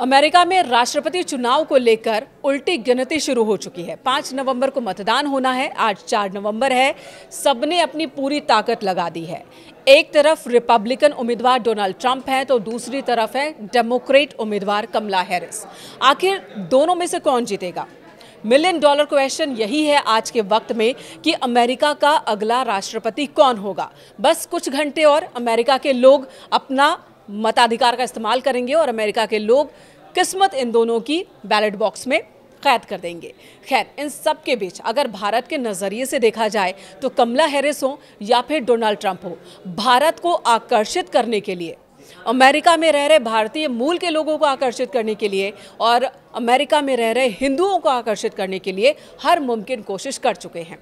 America में राष्ट्रपति चुनाव को लेकर उल्टी गिनती शुरू हो चुकी है पाँच नवंबर को मतदान होना है आज चार नवंबर है सबने अपनी पूरी ताकत लगा दी है एक तरफ रिपब्लिकन उम्मीदवार डोनाल्ड ट्रंप हैं तो दूसरी तरफ है डेमोक्रेट उम्मीदवार कमला हैरिस आखिर दोनों में से कौन जीतेगा मिलियन डॉलर क्वेश्चन यही है आज के वक्त में कि अमेरिका का अगला राष्ट्रपति कौन होगा बस कुछ घंटे और अमेरिका के लोग अपना मताधिकार का इस्तेमाल करेंगे और अमेरिका के लोग किस्मत इन दोनों की बैलेट बॉक्स में कैद कर देंगे खैर इन सब के बीच अगर भारत के नज़रिए से देखा जाए तो कमला हैरिस हो या फिर डोनाल्ड ट्रंप हो भारत को आकर्षित करने के लिए अमेरिका में रह रहे भारतीय मूल के लोगों को आकर्षित करने के लिए और अमेरिका में रह रहे हिंदुओं को आकर्षित करने के लिए हर मुमकिन कोशिश कर चुके हैं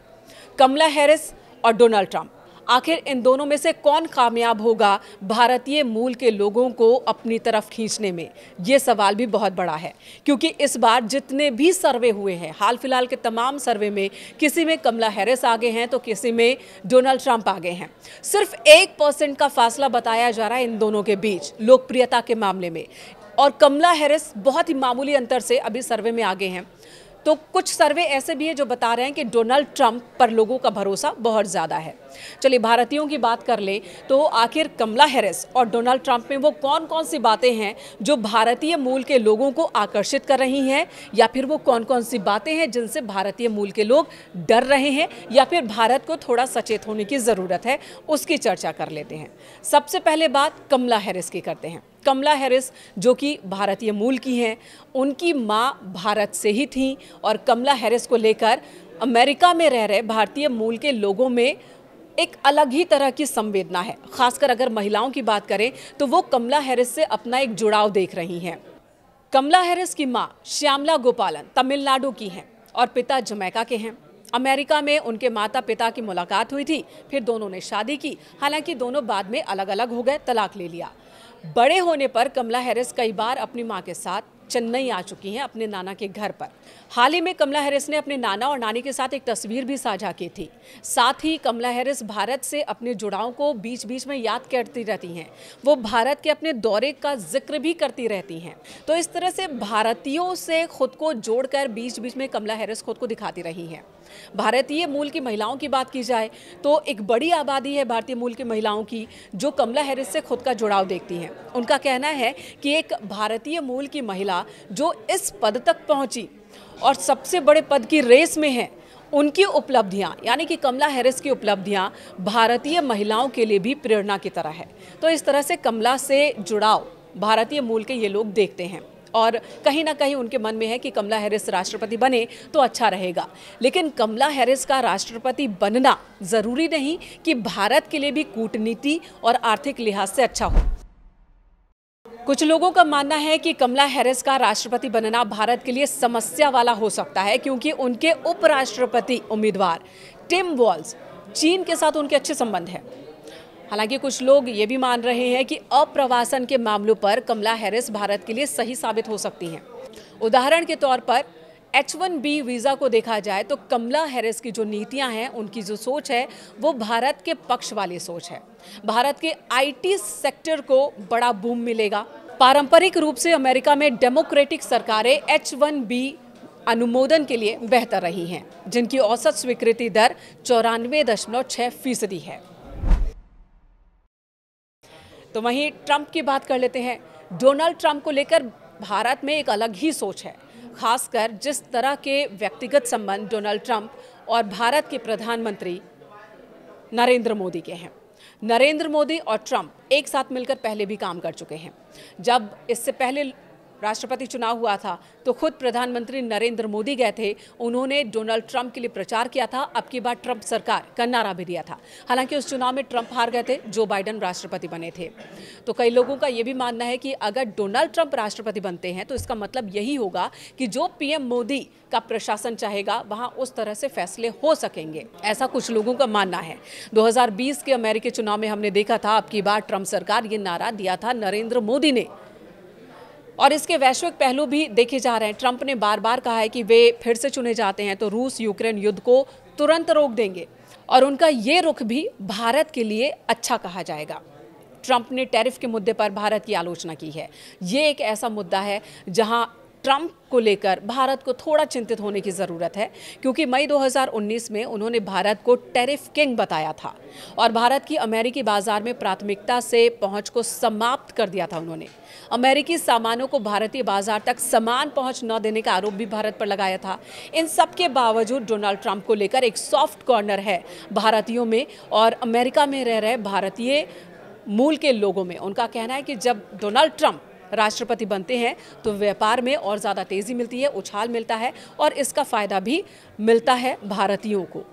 कमला हैरिस और डोनाल्ड ट्रंप आखिर इन दोनों में से कौन कामयाब होगा भारतीय मूल के लोगों को अपनी तरफ खींचने में ये सवाल भी बहुत बड़ा है क्योंकि इस बार जितने भी सर्वे हुए हैं हाल फिलहाल के तमाम सर्वे में किसी में कमला हैरिस आगे हैं तो किसी में डोनाल्ड ट्रंप आगे हैं सिर्फ एक परसेंट का फासला बताया जा रहा है इन दोनों के बीच लोकप्रियता के मामले में और कमला हैरिस बहुत ही मामूली अंतर से अभी सर्वे में आगे हैं तो कुछ सर्वे ऐसे भी है जो बता रहे हैं कि डोनाल्ड ट्रंप पर लोगों का भरोसा बहुत ज़्यादा है चलिए भारतीयों की बात कर ले तो आखिर कमला हैरिस और डोनाल्ड ट्रंप में वो कौन कौन सी बातें हैं जो भारतीय मूल के लोगों को आकर्षित कर रही हैं या फिर वो कौन कौन सी बातें हैं जिनसे भारतीय मूल के लोग डर रहे हैं या फिर भारत को थोड़ा सचेत होने की ज़रूरत है उसकी चर्चा कर लेते हैं सबसे पहले बात कमला हैरिस की करते हैं कमला हैरिस जो कि भारतीय मूल की हैं उनकी माँ भारत से ही थी और कमला हैरिस को लेकर अमेरिका में रह रहे भारतीय मूल के लोगों में एक अलग ही तरह की संवेदना है खासकर अगर महिलाओं की बात करें तो वो कमला हैरिस से अपना एक जुड़ाव देख रही हैं कमला हैरिस की माँ श्यामला गोपालन तमिलनाडु की हैं और पिता जमैका के हैं अमेरिका में उनके माता पिता की मुलाकात हुई थी फिर दोनों ने शादी की हालांकि दोनों बाद में अलग अलग हो गए तलाक ले लिया बड़े होने पर कमला हैरिस कई बार अपनी माँ के साथ चेन्नई आ चुकी हैं अपने नाना के घर पर हाल ही में कमला हैरिस ने अपने नाना और नानी के साथ एक तस्वीर भी साझा की थी साथ ही कमला हैरिस भारत से अपने जुड़ाव को बीच बीच में याद करती रहती हैं वो भारत के अपने दौरे का जिक्र भी करती रहती हैं तो इस तरह से भारतीयों से खुद को जोड़कर बीच बीच में कमला हैरिस खुद को दिखाती रही हैं भारतीय मूल की महिलाओं की बात की जाए तो एक बड़ी आबादी है भारतीय मूल की महिलाओं की जो कमला हैरिस से खुद का जुड़ाव देखती हैं उनका कहना है कि एक भारतीय मूल की महिला जो इस पद तक पहुंची और सबसे बड़े पद की रेस में है उनकी उपलब्धियां यानी कि कमला हैरिस की उपलब्धियां भारतीय महिलाओं के लिए भी प्रेरणा की तरह है तो इस तरह से कमला से जुड़ाव भारतीय मूल के ये लोग देखते हैं और कहीं ना कहीं उनके मन में है कि कमला हैरिस राष्ट्रपति बने तो अच्छा रहेगा लेकिन कमला हैरिस का राष्ट्रपति बनना ज़रूरी नहीं कि भारत के लिए भी कूटनीति और आर्थिक लिहाज से अच्छा हो कुछ लोगों का मानना है कि कमला हैरिस का राष्ट्रपति बनना भारत के लिए समस्या वाला हो सकता है क्योंकि उनके उपराष्ट्रपति उम्मीदवार टिम वॉल्स चीन के साथ उनके अच्छे संबंध हैं हालांकि कुछ लोग ये भी मान रहे हैं कि अप्रवासन के मामलों पर कमला हैरिस भारत के लिए सही साबित हो सकती हैं उदाहरण के तौर पर एच वन बी वीज़ा को देखा जाए तो कमला हैरिस की जो नीतियां हैं उनकी जो सोच है वो भारत के पक्ष वाली सोच है भारत के आईटी सेक्टर को बड़ा बूम मिलेगा पारंपरिक रूप से अमेरिका में डेमोक्रेटिक सरकारें एच वन बी अनुमोदन के लिए बेहतर रही हैं जिनकी औसत स्वीकृति दर चौरानवे दशमलव छः फीसदी है तो वहीं ट्रंप की बात कर लेते हैं डोनाल्ड ट्रंप को लेकर भारत में एक अलग ही सोच है खासकर जिस तरह के व्यक्तिगत संबंध डोनाल्ड ट्रंप और भारत के प्रधानमंत्री नरेंद्र मोदी के हैं नरेंद्र मोदी और ट्रंप एक साथ मिलकर पहले भी काम कर चुके हैं जब इससे पहले राष्ट्रपति चुनाव हुआ था तो खुद प्रधानमंत्री नरेंद्र मोदी गए थे उन्होंने डोनाल्ड ट्रंप के लिए प्रचार किया था अब की बार ट्रंप सरकार का नारा भी दिया था हालांकि उस चुनाव में ट्रंप हार गए थे जो बाइडन राष्ट्रपति बने थे तो कई लोगों का यह भी मानना है कि अगर डोनाल्ड ट्रंप राष्ट्रपति बनते हैं तो इसका मतलब यही होगा कि जो पीएम मोदी का प्रशासन चाहेगा वहां उस तरह से फैसले हो सकेंगे ऐसा कुछ लोगों का मानना है 2020 के अमेरिकी चुनाव में हमने देखा था अब की बार ट्रंप सरकार ये नारा दिया था नरेंद्र मोदी ने और इसके वैश्विक पहलू भी देखे जा रहे हैं ट्रंप ने बार बार कहा है कि वे फिर से चुने जाते हैं तो रूस यूक्रेन युद्ध को तुरंत रोक देंगे और उनका ये रुख भी भारत के लिए अच्छा कहा जाएगा ट्रंप ने टैरिफ के मुद्दे पर भारत की आलोचना की है ये एक ऐसा मुद्दा है जहां ट्रंप को लेकर भारत को थोड़ा चिंतित होने की ज़रूरत है क्योंकि मई 2019 में उन्होंने भारत को टेरिफ किंग बताया था और भारत की अमेरिकी बाजार में प्राथमिकता से पहुंच को समाप्त कर दिया था उन्होंने अमेरिकी सामानों को भारतीय बाजार तक समान पहुंच न देने का आरोप भी भारत पर लगाया था इन सब के बावजूद डोनाल्ड ट्रंप को लेकर एक सॉफ्ट कॉर्नर है भारतीयों में और अमेरिका में रह रहे भारतीय मूल के लोगों में उनका कहना है कि जब डोनाल्ड ट्रंप राष्ट्रपति बनते हैं तो व्यापार में और ज़्यादा तेज़ी मिलती है उछाल मिलता है और इसका फ़ायदा भी मिलता है भारतीयों को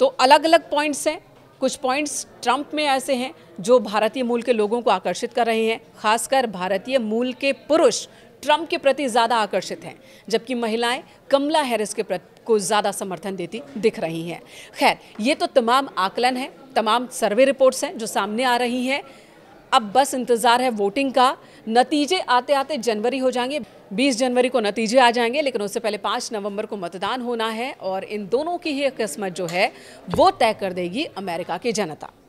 तो अलग अलग पॉइंट्स हैं कुछ पॉइंट्स ट्रंप में ऐसे हैं जो भारतीय मूल के लोगों को आकर्षित कर रहे हैं खासकर भारतीय मूल के पुरुष ट्रंप के प्रति ज़्यादा आकर्षित हैं जबकि महिलाएं कमला हैरिस के प्रति को ज़्यादा समर्थन देती दिख रही हैं खैर ये तो तमाम आकलन है तमाम सर्वे रिपोर्ट्स हैं जो सामने आ रही हैं अब बस इंतज़ार है वोटिंग का नतीजे आते आते जनवरी हो जाएंगे 20 जनवरी को नतीजे आ जाएंगे लेकिन उससे पहले 5 नवंबर को मतदान होना है और इन दोनों की ही किस्मत जो है वो तय कर देगी अमेरिका की जनता